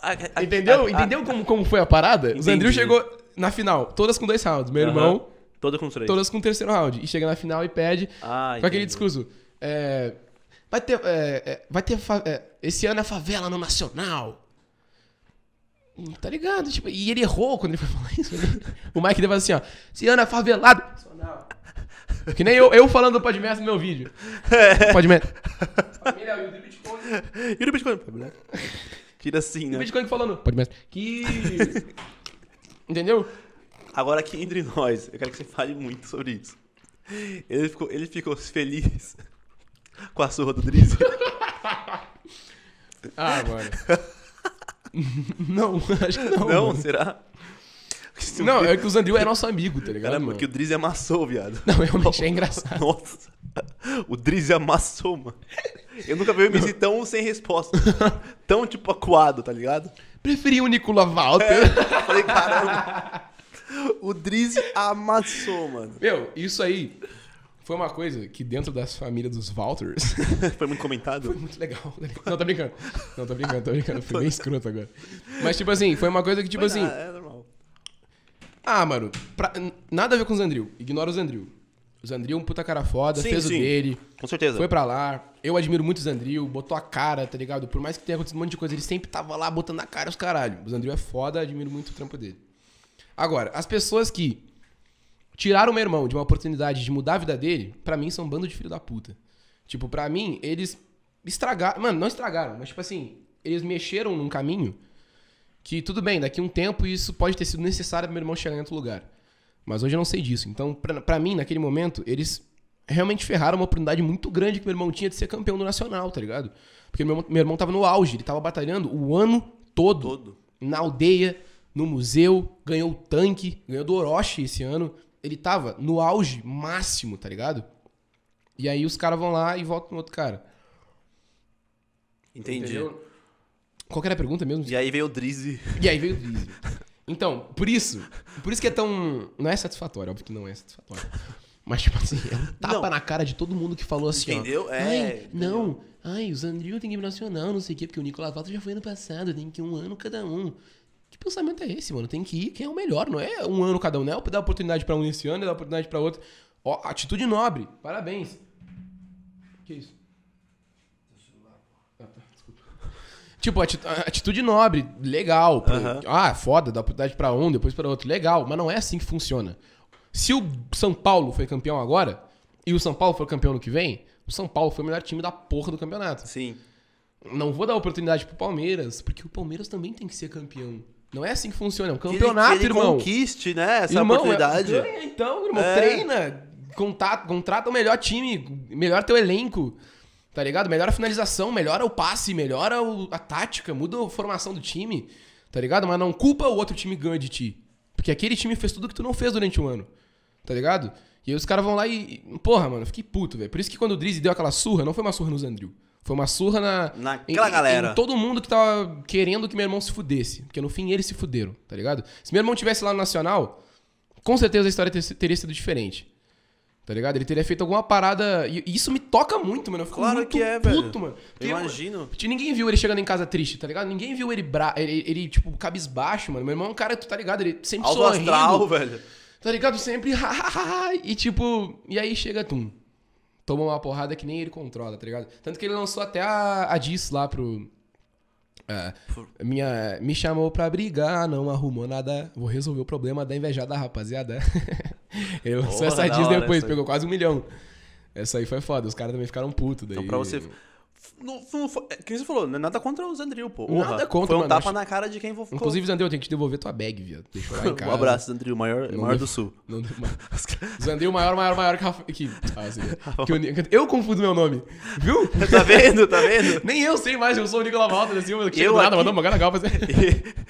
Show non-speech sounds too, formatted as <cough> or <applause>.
A, a, entendeu? A, entendeu como, como foi a parada? Entendi. O Zandril chegou na final, todas com dois rounds. Meu uhum. irmão. Todas com três. Todas com o terceiro round. E chega na final e pede. Ah, com aquele discurso. É, vai ter. É, é vai ter é, esse ano é favela no Nacional. Hum, tá ligado? Tipo, e ele errou quando ele foi falar isso. o Mike deu assim, ó. Esse ano é favelado. Que nem eu, eu falando do Podmestre no meu vídeo. <laughs> É. Podmestre. Família, YouTube Bitcoin. <laughs> YouTube Bitcoin. Tira assim, né? O tipo Bitcoin falando. Pode mais. Que. <laughs> Entendeu? Agora aqui entre nós, eu quero que você fale muito sobre isso. Ele ficou, ele ficou feliz <laughs> com a surra do Drizzy. <laughs> ah, agora. não, acho que não. Não, mano. será? Se não, Drizzy... é que o Zandril é nosso amigo, tá ligado? Caramba, mano? porque o Drizzy amassou, viado. Não, realmente é engraçado. Nossa. O Drizzy amassou, mano. Eu nunca vi o MC tão sem resposta. Tá <laughs> tão, tipo, acuado, tá ligado? Preferia o Nicola Walter. É. Falei, caramba. O Drizzy amassou, mano. Meu, isso aí foi uma coisa que dentro das famílias dos Walters. <laughs> foi muito comentado? Foi muito legal. Não, tá brincando. Não, tá brincando, tá brincando. Fui bem escroto agora. Mas, tipo assim, foi uma coisa que, tipo foi assim. Nada, é normal. Ah, mano, pra... nada a ver com o Zandril. Ignora o Zandril. O Zandril é um puta cara foda, sim, fez sim. o dele. Com certeza. Foi pra lá, eu admiro muito o Zandril, botou a cara, tá ligado? Por mais que tenha acontecido um monte de coisa, ele sempre tava lá botando a cara os caralho. O Zandril é foda, admiro muito o trampo dele. Agora, as pessoas que tiraram meu irmão de uma oportunidade de mudar a vida dele, para mim são um bando de filho da puta. Tipo, para mim, eles estragaram. Mano, não estragaram, mas tipo assim, eles mexeram num caminho que tudo bem, daqui a um tempo isso pode ter sido necessário pro meu irmão chegar em outro lugar. Mas hoje eu não sei disso. Então, para pra mim, naquele momento, eles realmente ferraram uma oportunidade muito grande que meu irmão tinha de ser campeão do Nacional, tá ligado? Porque meu, meu irmão tava no auge, ele tava batalhando o ano todo. todo. Na aldeia, no museu, ganhou o tanque, ganhou do Orochi esse ano. Ele tava no auge máximo, tá ligado? E aí os caras vão lá e voltam no outro cara. Entendi. Entendeu? Qual era a pergunta mesmo? E aí veio o Drizzy. E aí veio o Drizzy. Então, por isso, por isso que é tão. Não é satisfatório, óbvio que não é satisfatório. Mas, tipo assim, é um tapa não. na cara de todo mundo que falou assim, Entendeu? Ó, é. não, ai, o Andril tem que ir nacional, não sei o quê, porque o Nicolas volta já foi ano passado, tem que ir um ano cada um. Que pensamento é esse, mano? Tem que ir quem é o melhor, não é um ano cada um, né? Dá oportunidade para um nesse ano, é dá oportunidade para outro. Ó, atitude nobre, parabéns. Que isso? Ah, tá, desculpa. Tipo, atitude nobre, legal. Pra... Uh -huh. Ah, foda, dá oportunidade para um, depois para outro. Legal, mas não é assim que funciona. Se o São Paulo foi campeão agora, e o São Paulo for campeão no que vem, o São Paulo foi o melhor time da porra do campeonato. Sim. Não vou dar oportunidade pro Palmeiras, porque o Palmeiras também tem que ser campeão. Não é assim que funciona, é um campeonato, que ele, que ele irmão. conquiste, né, essa irmão, é oportunidade. É, ganha, então, irmão, é. treina, contrata o melhor time, melhor teu elenco, tá ligado? Melhora a finalização, melhora o passe, melhora o, a tática, muda a formação do time, tá ligado? Mas não culpa o outro time ganha de ti, porque aquele time fez tudo que tu não fez durante um ano tá ligado? E aí os caras vão lá e. Porra, mano, eu fiquei puto, velho. Por isso que quando o Drizzy deu aquela surra, não foi uma surra no Zandril. Foi uma surra na. Naquela em, galera. Em todo mundo que tava querendo que meu irmão se fudesse. Porque no fim eles se fuderam, tá ligado? Se meu irmão tivesse lá no Nacional, com certeza a história teria sido diferente. Tá ligado? Ele teria feito alguma parada. E isso me toca muito, mano. Eu fico claro muito que é, puto, velho. mano. Porque, eu imagino. Tipo, ninguém viu ele chegando em casa triste, tá ligado? Ninguém viu ele, bra... ele, ele, tipo, cabisbaixo, mano. Meu irmão é um cara, tu tá ligado? Ele sempre Alto sorrindo. Astral, velho. Tá ligado? Sempre. <laughs> e tipo, e aí chega Tum. Toma uma porrada que nem ele controla, tá ligado? Tanto que ele lançou até a, a diss lá pro. É, minha, me chamou pra brigar, não arrumou nada. Vou resolver o problema da invejada, rapaziada. <laughs> ele lançou Porra, essa dis depois, pegou quase um milhão. Essa aí foi foda, os caras também ficaram putos. Então, daí... Então, pra você, não, não foi, é, quem você falou, é nada contra o Zandril, pô. Nada contra, foi um tapa na cara de quem vou Inclusive, Zandril, eu tenho que te devolver tua bag, viado. Deixa <laughs> um abraço, Zandril, maior, maior do sul. Não, não, <laughs> Zandril, maior, maior, maior que Que, assim, <laughs> que eu, eu, confundo meu nome. Viu? tá vendo, tá vendo? Nem eu sei mais, eu sou o Nicolau Malta assim, eu aqui... nada, mandou uma legal fazer.